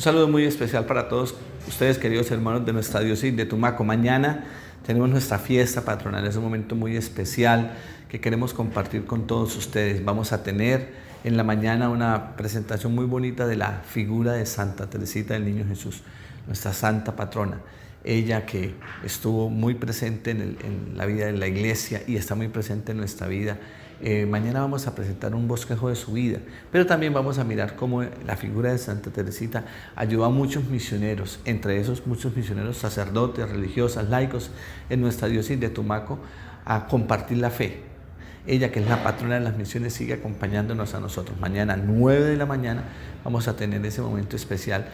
Un saludo muy especial para todos ustedes, queridos hermanos de nuestra diócesis de Tumaco. Mañana tenemos nuestra fiesta patronal, es un momento muy especial que queremos compartir con todos ustedes. Vamos a tener en la mañana una presentación muy bonita de la figura de Santa Teresita del Niño Jesús, nuestra santa patrona ella que estuvo muy presente en, la vida de la iglesia y está muy presente en nuestra vida. Eh, mañana vamos a presentar un bosquejo de su vida, pero también vamos a mirar cómo la figura de Santa Teresita ayudó a muchos misioneros, entre esos muchos misioneros sacerdotes, religiosas, laicos en nuestra diócesis de Tumaco, a compartir la fe, ella que es la patrona de las misiones, sigue acompañándonos a nosotros. Mañana, 9 de la mañana, vamos a tener ese momento especial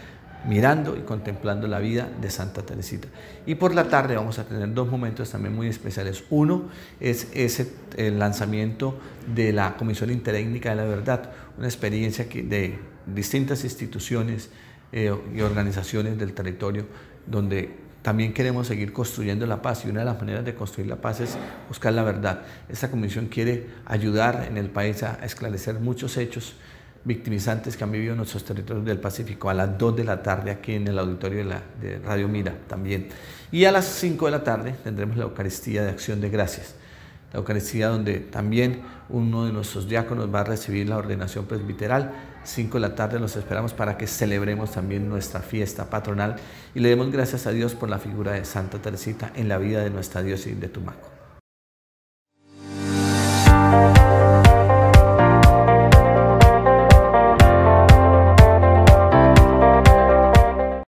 mirando y contemplando la vida de Santa Teresita. Y por la tarde vamos a tener dos momentos también muy especiales. Uno es el lanzamiento de la Comisión Interétnica de la Verdad, una experiencia que, de distintas instituciones eh, y organizaciones del territorio donde también queremos seguir construyendo la paz y una de las maneras de construir la paz es buscar la verdad. Esta comisión quiere ayudar en el país a esclarecer muchos hechos victimizantes que han vivido en nuestros territorios del Pacífico a las 2 de la tarde aquí en el auditorio de, la, Radio Mira también. Y a las 5 de la tarde tendremos la Eucaristía de Acción de Gracias. La Eucaristía donde también uno de nuestros diáconos va a recibir la ordenación presbiteral. 5 de la tarde los esperamos para que celebremos también nuestra fiesta patronal y le demos gracias a Dios por la figura de Santa Teresita en la vida de nuestra diócesis de Tumaco.